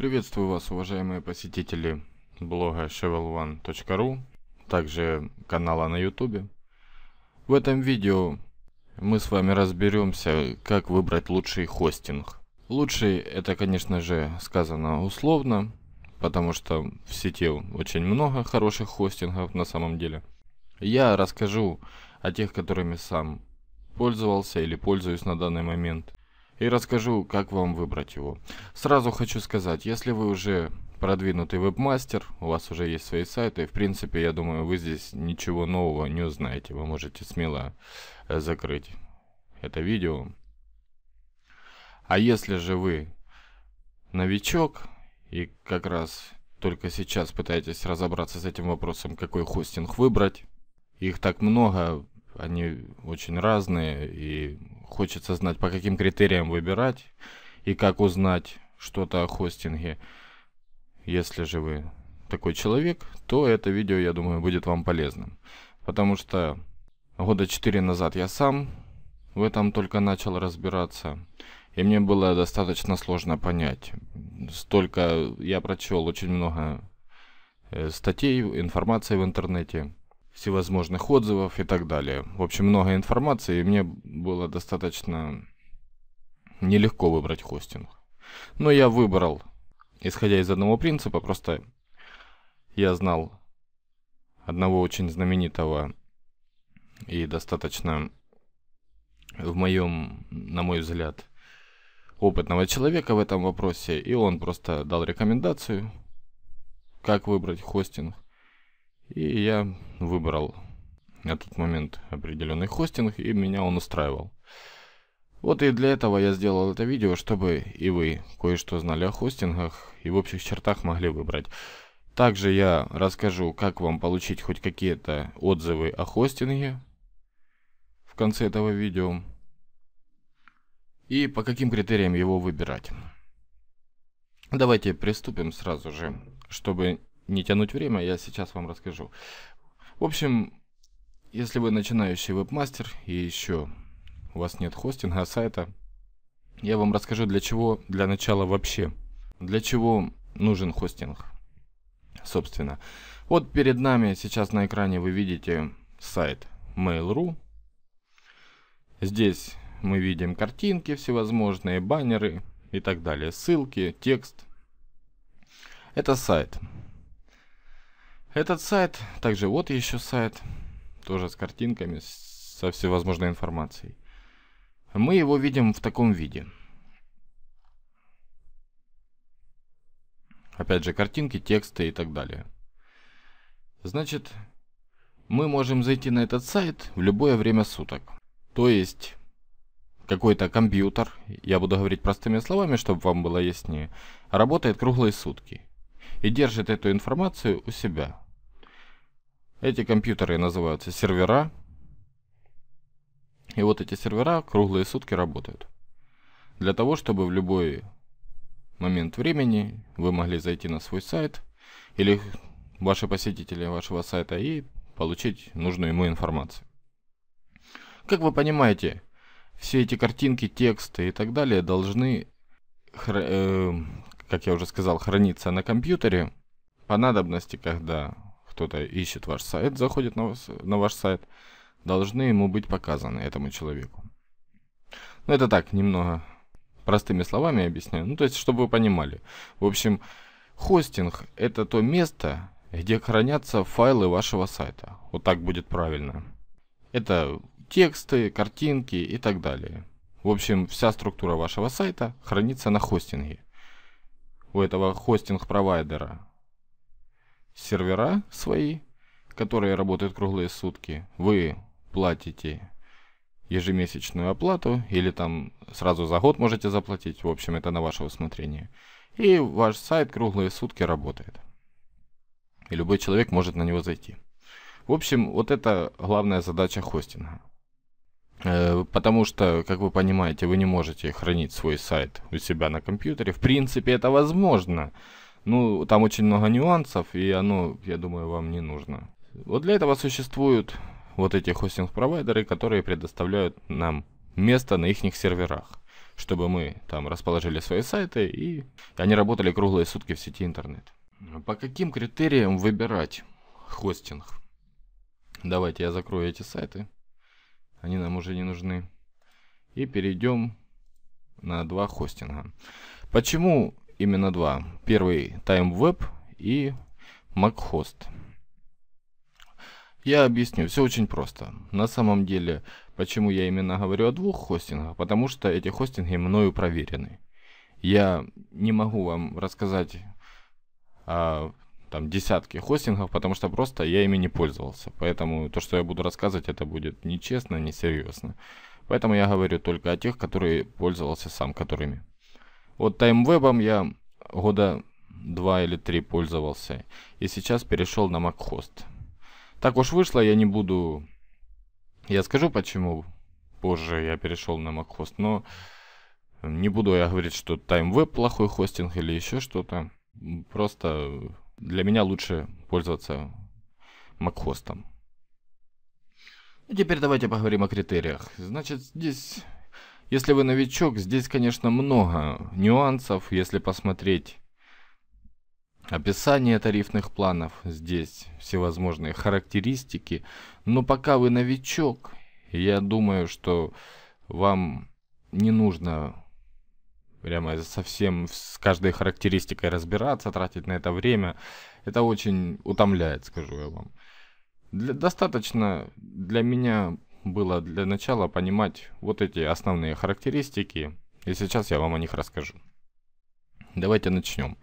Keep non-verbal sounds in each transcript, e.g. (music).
Приветствую вас, уважаемые посетители блога shovelone.ru, также канала на YouTube. В этом видео мы с вами разберемся, как выбрать лучший хостинг. Лучший это, конечно же, сказано условно, потому что в сети очень много хороших хостингов на самом деле. Я расскажу о тех, которыми сам пользовался или пользуюсь на данный момент и расскажу, как вам выбрать его. Сразу хочу сказать, если вы уже продвинутый вебмастер, у вас уже есть свои сайты, в принципе, я думаю, вы здесь ничего нового не узнаете, вы можете смело э, закрыть это видео. А если же вы новичок и как раз только сейчас пытаетесь разобраться с этим вопросом, какой хостинг выбрать, их так много, они очень разные, и Хочется знать, по каким критериям выбирать и как узнать что-то о хостинге. Если же вы такой человек, то это видео, я думаю, будет вам полезным. Потому что года 4 назад я сам в этом только начал разбираться. И мне было достаточно сложно понять. Столько я прочел очень много э, статей, информации в интернете всевозможных отзывов и так далее. В общем, много информации, и мне было достаточно нелегко выбрать хостинг. Но я выбрал, исходя из одного принципа, просто я знал одного очень знаменитого и достаточно, в моем, на мой взгляд, опытного человека в этом вопросе, и он просто дал рекомендацию, как выбрать хостинг. И я выбрал на тот момент определенный хостинг, и меня он устраивал. Вот и для этого я сделал это видео, чтобы и вы кое-что знали о хостингах и в общих чертах могли выбрать. Также я расскажу, как вам получить хоть какие-то отзывы о хостинге в конце этого видео и по каким критериям его выбирать. Давайте приступим сразу же, чтобы не тянуть время, я сейчас вам расскажу. В общем, если вы начинающий веб-мастер и еще у вас нет хостинга, сайта, я вам расскажу для чего, для начала вообще, для чего нужен хостинг, собственно. Вот перед нами сейчас на экране вы видите сайт Mail.ru. Здесь мы видим картинки всевозможные, баннеры и так далее, ссылки, текст. Это сайт. Этот сайт, также вот еще сайт, тоже с картинками, со всевозможной информацией. Мы его видим в таком виде. Опять же, картинки, тексты и так далее. Значит, мы можем зайти на этот сайт в любое время суток. То есть, какой-то компьютер, я буду говорить простыми словами, чтобы вам было яснее, работает круглые сутки и держит эту информацию у себя. Эти компьютеры называются сервера. И вот эти сервера круглые сутки работают. Для того, чтобы в любой момент времени вы могли зайти на свой сайт или ваши посетители вашего сайта и получить нужную ему информацию. Как вы понимаете, все эти картинки, тексты и так далее должны э, как я уже сказал, хранится на компьютере. По надобности, когда кто-то ищет ваш сайт, заходит на, вас, на ваш сайт, должны ему быть показаны, этому человеку. Ну, это так, немного простыми словами объясняю. Ну, то есть, чтобы вы понимали. В общем, хостинг – это то место, где хранятся файлы вашего сайта. Вот так будет правильно. Это тексты, картинки и так далее. В общем, вся структура вашего сайта хранится на хостинге у этого хостинг-провайдера сервера свои, которые работают круглые сутки, вы платите ежемесячную оплату или там сразу за год можете заплатить, в общем, это на ваше усмотрение. И ваш сайт круглые сутки работает. И любой человек может на него зайти. В общем, вот это главная задача хостинга. Э, потому что, как вы понимаете, вы не можете хранить свой сайт у себя на компьютере. В принципе, это возможно. Ну, там очень много нюансов, и оно, я думаю, вам не нужно. Вот для этого существуют вот эти хостинг-провайдеры, которые предоставляют нам место на их серверах, чтобы мы там расположили свои сайты, и они работали круглые сутки в сети интернет. По каким критериям выбирать хостинг? Давайте я закрою эти сайты. Они нам уже не нужны. И перейдем на два хостинга. Почему именно два? Первый TimeWeb и MacHost. Я объясню, все очень просто. На самом деле, почему я именно говорю о двух хостингах, потому что эти хостинги мною проверены. Я не могу вам рассказать о там десятки хостингов, потому что просто я ими не пользовался. Поэтому то, что я буду рассказывать, это будет нечестно, несерьезно. Поэтому я говорю только о тех, которые пользовался сам, которыми. Вот таймвебом я года два или три пользовался. И сейчас перешел на MacHost. Так уж вышло, я не буду... Я скажу, почему позже я перешел на MacHost, но не буду я говорить, что TimeWeb плохой хостинг или еще что-то. Просто для меня лучше пользоваться макхостом. Ну, теперь давайте поговорим о критериях. Значит, здесь, если вы новичок, здесь, конечно, много нюансов. Если посмотреть описание тарифных планов, здесь всевозможные характеристики. Но пока вы новичок, я думаю, что вам не нужно прямо совсем с каждой характеристикой разбираться, тратить на это время. Это очень утомляет, скажу я вам. Для, достаточно для меня было для начала понимать вот эти основные характеристики, и сейчас я вам о них расскажу. Давайте начнем.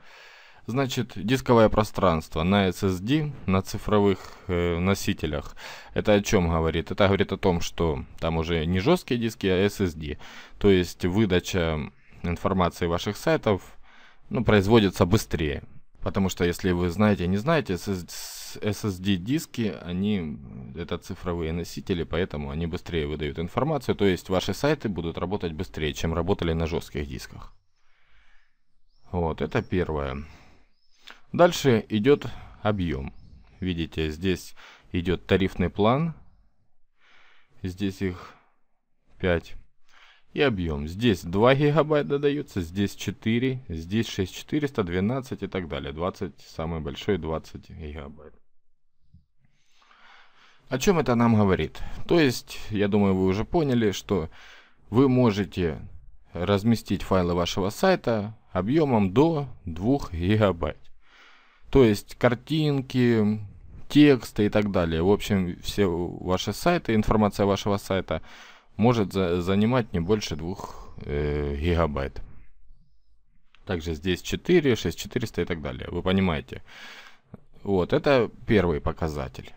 Значит, дисковое пространство на SSD, на цифровых э, носителях. Это о чем говорит? Это говорит о том, что там уже не жесткие диски, а SSD. То есть выдача информации ваших сайтов ну, производится быстрее. Потому что, если вы знаете, не знаете, SSD-диски, они это цифровые носители, поэтому они быстрее выдают информацию. То есть ваши сайты будут работать быстрее, чем работали на жестких дисках. Вот, это первое. Дальше идет объем. Видите, здесь идет тарифный план. Здесь их 5 и объем. Здесь 2 гигабайта дается, здесь 4, здесь 6400, 12 и так далее. 20, самый большой 20 гигабайт. О чем это нам говорит? То есть, я думаю, вы уже поняли, что вы можете разместить файлы вашего сайта объемом до 2 гигабайт. То есть картинки, тексты и так далее. В общем, все ваши сайты, информация вашего сайта – может за занимать не больше 2 э, гигабайт. Также здесь 4, 6400 и так далее. Вы понимаете. Вот, это первый показатель.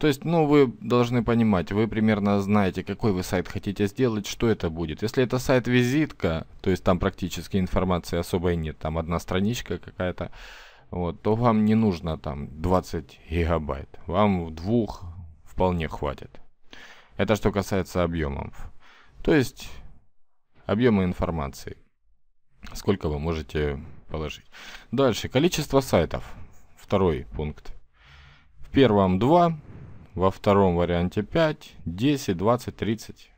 То есть, ну, вы должны понимать, вы примерно знаете, какой вы сайт хотите сделать, что это будет. Если это сайт-визитка, то есть там практически информации особой нет, там одна страничка какая-то, вот, то вам не нужно там 20 гигабайт. Вам двух вполне хватит. Это что касается объемов. То есть объема информации. Сколько вы можете положить. Дальше. Количество сайтов. Второй пункт. В первом 2, во втором варианте 5, 10, 20, 30.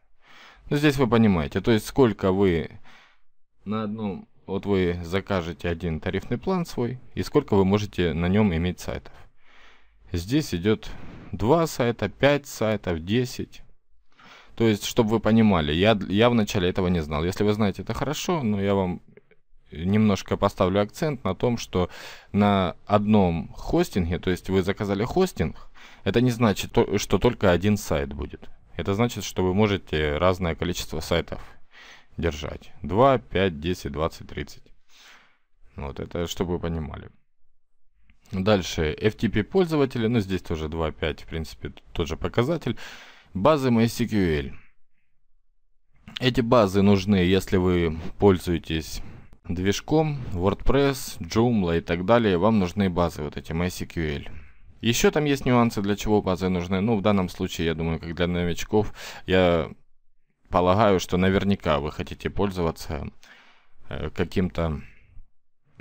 Ну, здесь вы понимаете. То есть сколько вы на одном... Вот вы закажете один тарифный план свой, и сколько вы можете на нем иметь сайтов. Здесь идет 2 сайта, 5 сайтов, 10. То есть, чтобы вы понимали, я, я вначале этого не знал. Если вы знаете, это хорошо, но я вам немножко поставлю акцент на том, что на одном хостинге, то есть вы заказали хостинг, это не значит, что только один сайт будет. Это значит, что вы можете разное количество сайтов держать. 2, 5, 10, 20, 30. Вот это, чтобы вы понимали. Дальше FTP пользователи, ну здесь тоже 2.5, в принципе, тот же показатель. Базы MySQL. Эти базы нужны, если вы пользуетесь движком, WordPress, Joomla и так далее. Вам нужны базы вот эти MySQL. Еще там есть нюансы, для чего базы нужны. Ну, в данном случае, я думаю, как для новичков, я полагаю, что наверняка вы хотите пользоваться э, каким-то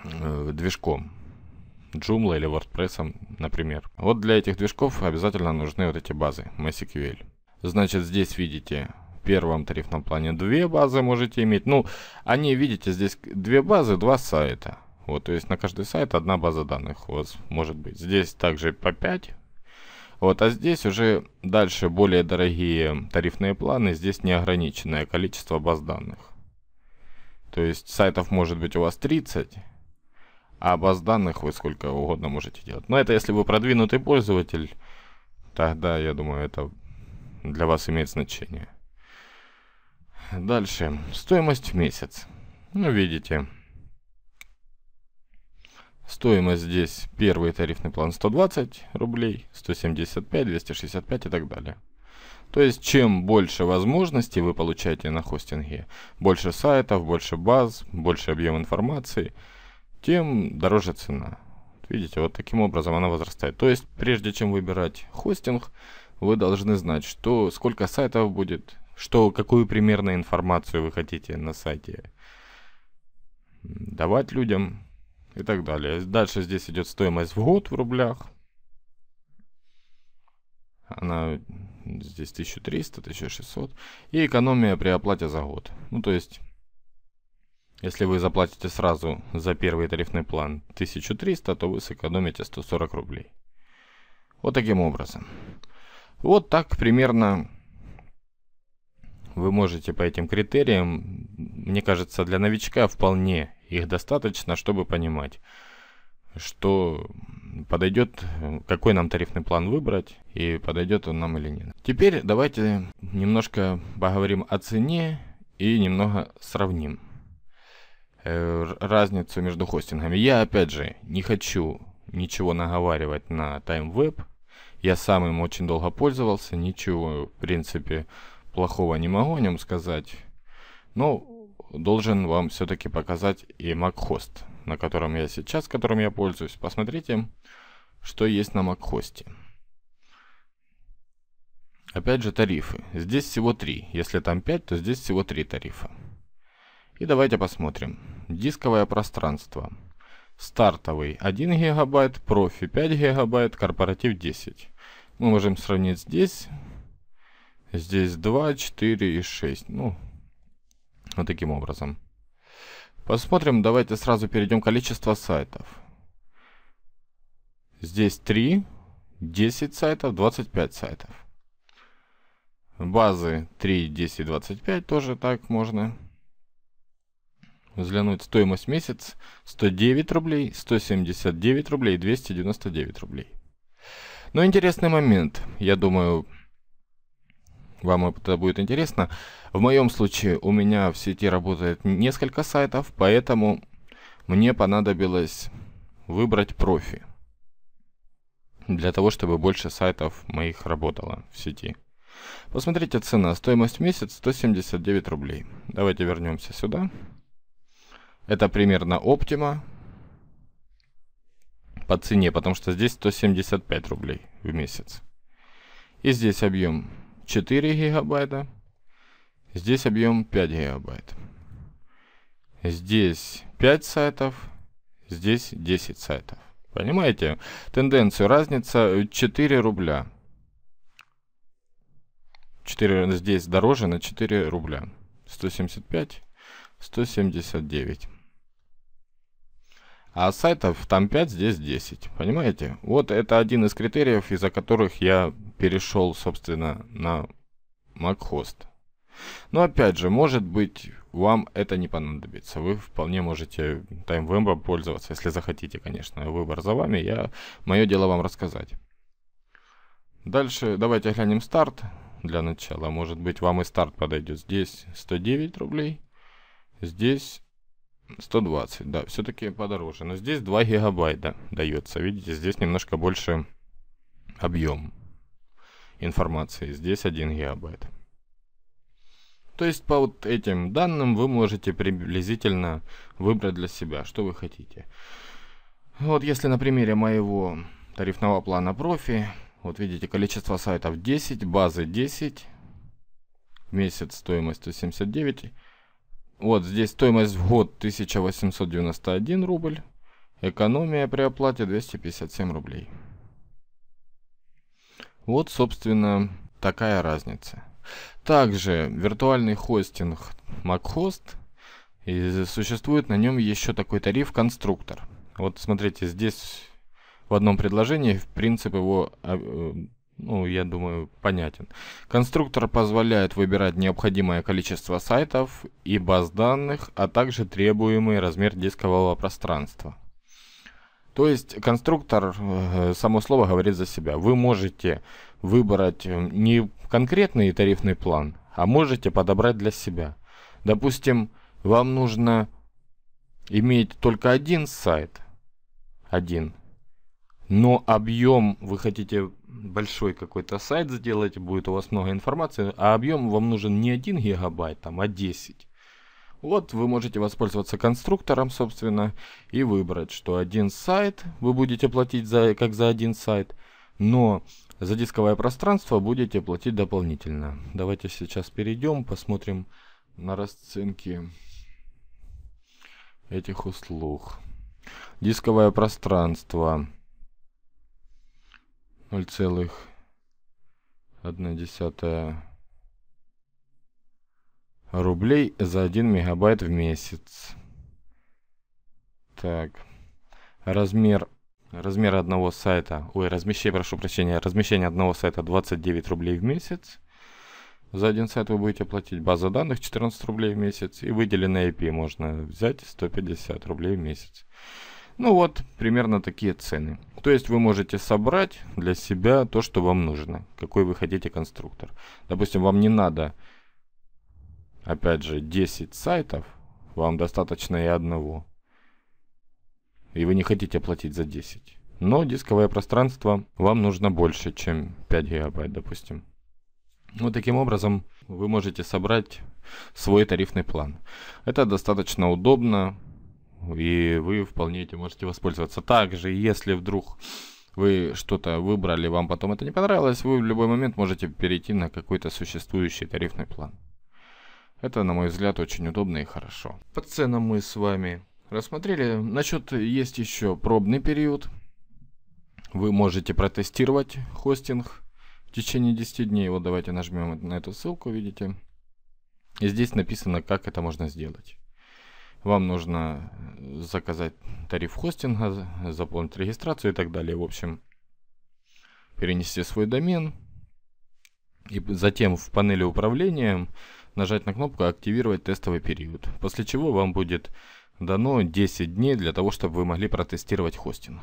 э, движком. Joomla или WordPress, например. Вот для этих движков обязательно нужны вот эти базы MySQL. Значит, здесь видите, в первом тарифном плане две базы можете иметь. Ну, они, видите, здесь две базы, два сайта. Вот, то есть на каждый сайт одна база данных у вас может быть. Здесь также по 5. Вот, а здесь уже дальше более дорогие тарифные планы. Здесь неограниченное количество баз данных. То есть сайтов может быть у вас 30, а баз данных вы сколько угодно можете делать. Но это если вы продвинутый пользователь, тогда, я думаю, это для вас имеет значение. Дальше. Стоимость в месяц. Ну, видите. Стоимость здесь первый тарифный план 120 рублей, 175, 265 и так далее. То есть, чем больше возможностей вы получаете на хостинге, больше сайтов, больше баз, больше объем информации, тем дороже цена. Видите, вот таким образом она возрастает. То есть, прежде чем выбирать хостинг, вы должны знать, что, сколько сайтов будет, что, какую примерно информацию вы хотите на сайте давать людям и так далее. Дальше здесь идет стоимость в год в рублях. Она здесь 1300-1600. И экономия при оплате за год. Ну, то есть, если вы заплатите сразу за первый тарифный план 1300, то вы сэкономите 140 рублей. Вот таким образом. Вот так примерно вы можете по этим критериям, мне кажется, для новичка вполне их достаточно, чтобы понимать, что подойдет, какой нам тарифный план выбрать и подойдет он нам или нет. Теперь давайте немножко поговорим о цене и немного сравним э, разницу между хостингами. Я, опять же, не хочу ничего наговаривать на TimeWeb, я сам им очень долго пользовался, ничего, в принципе, плохого не могу о нем сказать. Но должен вам все-таки показать и MacHost, на котором я сейчас, которым я пользуюсь. Посмотрите, что есть на MacHost. Опять же тарифы. Здесь всего три. Если там 5, то здесь всего три тарифа. И давайте посмотрим. Дисковое пространство. Стартовый 1 гигабайт, профи 5 гигабайт, корпоратив 10. Мы можем сравнить здесь. Здесь 2, 4 и 6. Ну, вот таким образом. Посмотрим, давайте сразу перейдем количество сайтов. Здесь 3, 10 сайтов, 25 сайтов. Базы 3, 10, 25 тоже так можно взглянуть. Стоимость месяц 109 рублей, 179 рублей, 299 рублей. Но интересный момент. Я думаю, вам это будет интересно. В моем случае у меня в сети работает несколько сайтов, поэтому мне понадобилось выбрать профи. Для того, чтобы больше сайтов моих работало в сети. Посмотрите цена. Стоимость в месяц 179 рублей. Давайте вернемся сюда. Это примерно оптима по цене, потому что здесь 175 рублей в месяц. И здесь объем 4 гигабайта, здесь объем 5 гигабайт. Здесь 5 сайтов, здесь 10 сайтов. Понимаете? Тенденцию разница 4 э, рубля. 4, здесь дороже на 4 рубля. 175, 179 а сайтов там 5, здесь 10. Понимаете? Вот это один из критериев, из-за которых я перешел, собственно, на MacHost. Но опять же, может быть, вам это не понадобится. Вы вполне можете TimeWeb пользоваться, если захотите, конечно. Выбор за вами. Я, мое дело вам рассказать. Дальше давайте глянем старт для начала. Может быть, вам и старт подойдет. Здесь 109 рублей. Здесь 120, да, все-таки подороже. Но здесь 2 гигабайта дается. Видите, здесь немножко больше объем информации. Здесь 1 гигабайт. То есть по вот этим данным вы можете приблизительно выбрать для себя, что вы хотите. Вот если на примере моего тарифного плана профи, вот видите количество сайтов 10, базы 10, месяц стоимость 179 вот здесь стоимость в год 1891 рубль. Экономия при оплате 257 рублей. Вот, собственно, такая разница. Также виртуальный хостинг MacHost. И существует на нем еще такой тариф конструктор. Вот смотрите, здесь в одном предложении, в принципе, его а, э, ну, я думаю, понятен. Конструктор позволяет выбирать необходимое количество сайтов и баз данных, а также требуемый размер дискового пространства. То есть конструктор, э, само слово говорит за себя. Вы можете выбрать э, не конкретный тарифный план, а можете подобрать для себя. Допустим, вам нужно иметь только один сайт, один но объем вы хотите большой какой-то сайт сделать, будет у вас много информации, а объем вам нужен не 1 гигабайт, там, а 10. Вот вы можете воспользоваться конструктором, собственно, и выбрать, что один сайт вы будете платить за, как за один сайт, но за дисковое пространство будете платить дополнительно. Давайте сейчас перейдем, посмотрим на расценки этих услуг. Дисковое пространство 0,1 рублей за 1 мегабайт в месяц. Так. Размер размер одного сайта, ой, размещение, прошу прощения, размещение одного сайта 29 рублей в месяц. За один сайт вы будете платить база данных 14 рублей в месяц и выделенный IP можно взять 150 рублей в месяц. Ну вот, примерно такие цены. То есть вы можете собрать для себя то, что вам нужно, какой вы хотите конструктор. Допустим, вам не надо, опять же, 10 сайтов, вам достаточно и одного. И вы не хотите платить за 10. Но дисковое пространство вам нужно больше, чем 5 гигабайт, допустим. Вот таким образом вы можете собрать свой тарифный план. Это достаточно удобно, и вы вполне этим можете воспользоваться. Также, если вдруг вы что-то выбрали, вам потом это не понравилось, вы в любой момент можете перейти на какой-то существующий тарифный план. Это, на мой взгляд, очень удобно и хорошо. По ценам мы с вами рассмотрели. Насчет есть еще пробный период. Вы можете протестировать хостинг в течение 10 дней. Вот давайте нажмем на эту ссылку, видите. И здесь написано, как это можно сделать. Вам нужно э, заказать тариф хостинга, заполнить регистрацию и так далее. В общем, перенести свой домен. И затем в панели управления нажать на кнопку «Активировать тестовый период», после чего вам будет дано 10 дней для того, чтобы вы могли протестировать хостинг.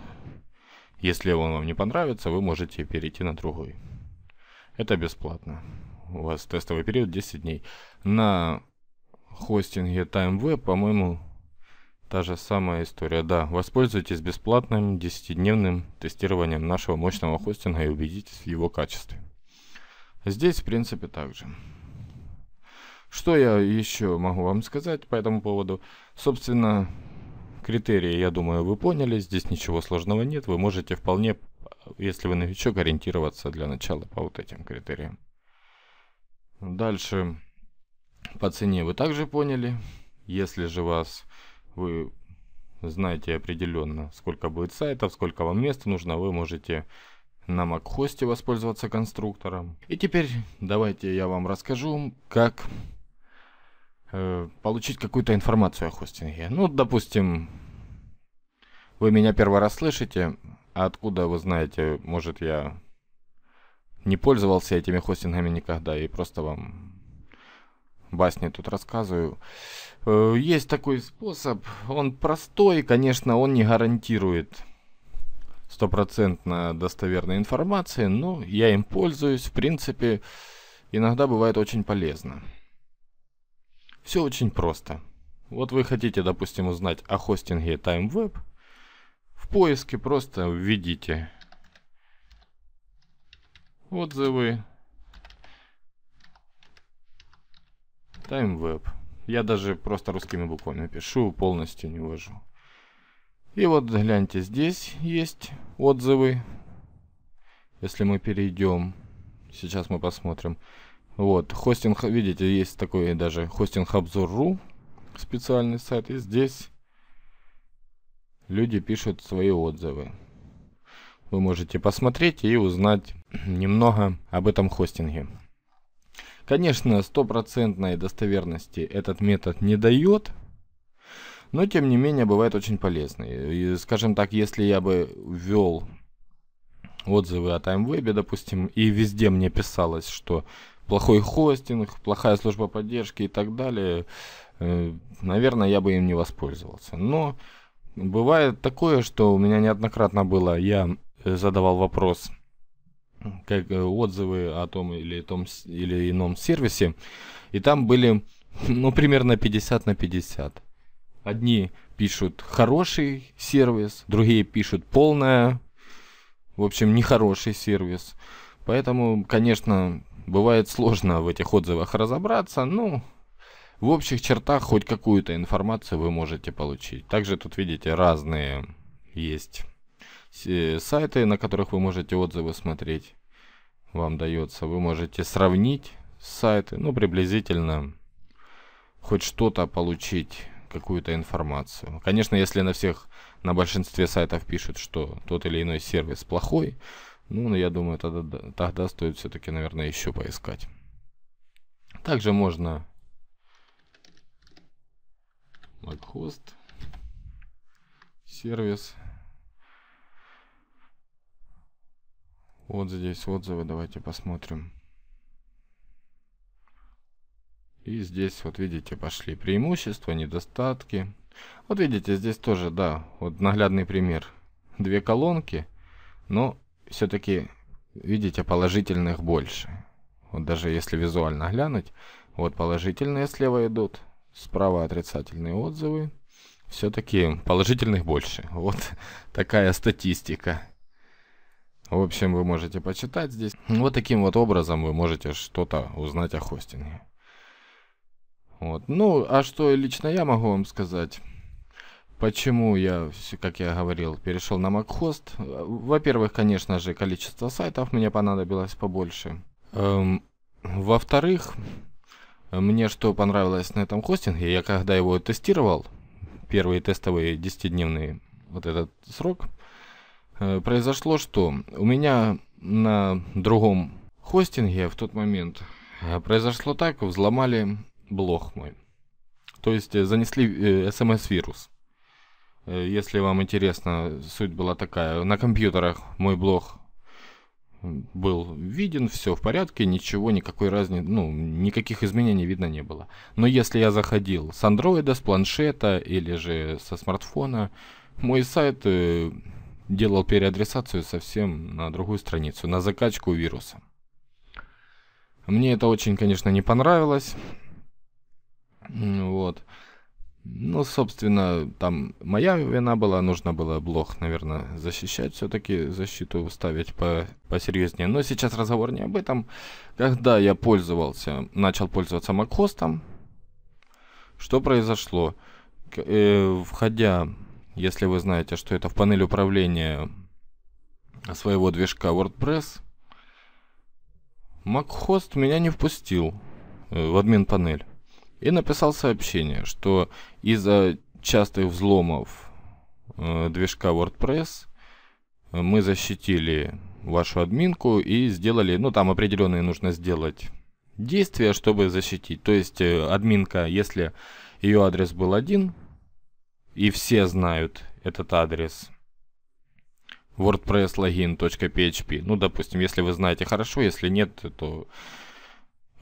Если он вам не понравится, вы можете перейти на другой. Это бесплатно. У вас тестовый период 10 дней. На хостинге TimeWeb, по-моему, та же самая история. Да, воспользуйтесь бесплатным 10-дневным тестированием нашего мощного хостинга и убедитесь в его качестве. Здесь, в принципе, также. Что я еще могу вам сказать по этому поводу? Собственно, критерии, я думаю, вы поняли. Здесь ничего сложного нет. Вы можете вполне, если вы новичок, ориентироваться для начала по вот этим критериям. Дальше по цене вы также поняли. Если же вас вы знаете определенно, сколько будет сайтов, сколько вам места нужно, вы можете на MacHost воспользоваться конструктором. И теперь давайте я вам расскажу, как э, получить какую-то информацию о хостинге. Ну, допустим, вы меня первый раз слышите, а откуда вы знаете, может я не пользовался этими хостингами никогда и просто вам басни тут рассказываю. Э, есть такой способ, он простой, конечно, он не гарантирует стопроцентно достоверной информации, но я им пользуюсь, в принципе, иногда бывает очень полезно. Все очень просто. Вот вы хотите, допустим, узнать о хостинге TimeWeb, в поиске просто введите отзывы TimeWeb. Я даже просто русскими буквами пишу, полностью не вожу. И вот гляньте, здесь есть отзывы. Если мы перейдем, сейчас мы посмотрим. Вот, хостинг, видите, есть такой даже хостинг обзор.ру, специальный сайт. И здесь люди пишут свои отзывы. Вы можете посмотреть и узнать немного об этом хостинге. Конечно, стопроцентной достоверности этот метод не дает, но тем не менее бывает очень полезный. И, скажем так, если я бы ввел отзывы о TimeWeb, допустим, и везде мне писалось, что плохой хостинг, плохая служба поддержки и так далее, э, наверное, я бы им не воспользовался. Но бывает такое, что у меня неоднократно было, я э, задавал вопрос – как э, отзывы о том или, том или ином сервисе, и там были, (laughs) ну, примерно 50 на 50. Одни пишут хороший сервис, другие пишут полное в общем, нехороший сервис. Поэтому, конечно, бывает сложно в этих отзывах разобраться, ну, в общих чертах хоть какую-то информацию вы можете получить. Также тут, видите, разные есть Э, сайты, на которых вы можете отзывы смотреть, вам дается. Вы можете сравнить сайты, ну, приблизительно хоть что-то получить, какую-то информацию. Конечно, если на всех, на большинстве сайтов пишут, что тот или иной сервис плохой, ну, ну я думаю, тогда, тогда стоит все-таки, наверное, еще поискать. Также можно MacHost сервис Вот здесь отзывы, давайте посмотрим. И здесь, вот видите, пошли преимущества, недостатки. Вот видите, здесь тоже, да, вот наглядный пример. Две колонки, но все-таки, видите, положительных больше. Вот даже если визуально глянуть, вот положительные слева идут, справа отрицательные отзывы. Все-таки положительных больше. (laughs) Вот такая статистика. В общем, вы можете почитать здесь. Вот таким вот образом вы можете что-то узнать о хостинге. Вот. Ну, а что лично я могу вам сказать? Почему я, как я говорил, перешел на MacHost? Во-первых, конечно же, количество сайтов мне понадобилось побольше. Эм, Во-вторых, мне что понравилось на этом хостинге, я когда его тестировал, первые тестовые 10-дневные вот этот срок – Э, произошло что? У меня на другом хостинге в тот момент э, произошло так, взломали блог мой. То есть э, занесли смс-вирус. Если вам интересно, суть была такая. На компьютерах мой блог был виден, все в порядке, ничего, никакой разницы, ну, никаких изменений видно не было. Но если я заходил с андроида, с планшета или же со смартфона, мой сайт делал переадресацию совсем на другую страницу, на закачку вируса. Мне это очень, конечно, не понравилось. Вот. Ну, собственно, там моя вина была, нужно было блог, наверное, защищать, все-таки защиту ставить по посерьезнее. Но сейчас разговор не об этом. Когда я пользовался, начал пользоваться макхостом, что произошло? Э, входя если вы знаете, что это в панели управления своего движка WordPress, MacHost меня не впустил э, в админ панель и написал сообщение, что из-за частых взломов э, движка WordPress э, мы защитили вашу админку и сделали, ну там определенные нужно сделать действия, чтобы защитить. То есть админка, если ее адрес был один, и все знают этот адрес. WordPress php. Ну, допустим, если вы знаете хорошо, если нет, то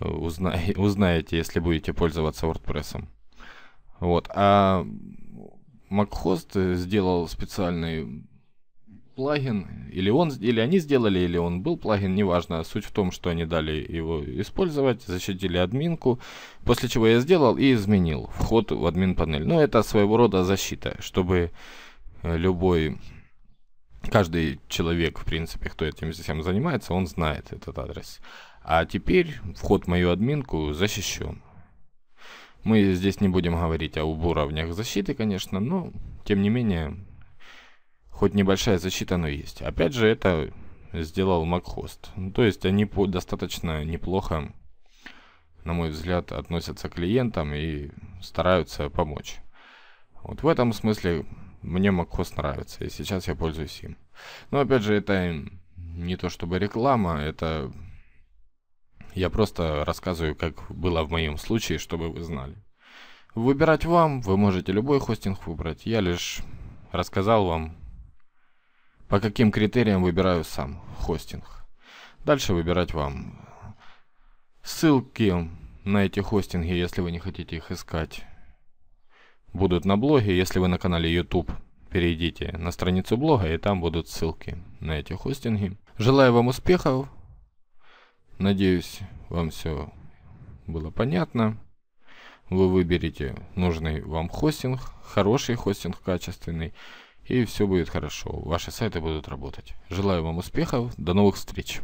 э, узна (laughs) узнаете, если будете пользоваться WordPress. Вот. А MacHost э, сделал специальный плагин, или он, или они сделали, или он был плагин, неважно. Суть в том, что они дали его использовать, защитили админку, после чего я сделал и изменил вход в админ панель. Но ну, это своего рода защита, чтобы э, любой каждый человек, в принципе, кто этим всем занимается, он знает этот адрес. А теперь вход в мою админку защищен. Мы здесь не будем говорить об уровнях защиты, конечно, но тем не менее хоть небольшая защита, но есть. Опять же, это сделал Макхост. Ну, то есть они по достаточно неплохо, на мой взгляд, относятся к клиентам и стараются помочь. Вот в этом смысле мне Макхост нравится, и сейчас я пользуюсь им. Но опять же, это не то чтобы реклама, это я просто рассказываю, как было в моем случае, чтобы вы знали. Выбирать вам, вы можете любой хостинг выбрать, я лишь рассказал вам, по каким критериям выбираю сам хостинг. Дальше выбирать вам. Ссылки на эти хостинги, если вы не хотите их искать, будут на блоге. Если вы на канале YouTube, перейдите на страницу блога, и там будут ссылки на эти хостинги. Желаю вам успехов. Надеюсь, вам все было понятно. Вы выберете нужный вам хостинг, хороший хостинг, качественный и все будет хорошо. Ваши сайты будут работать. Желаю вам успехов, до новых встреч!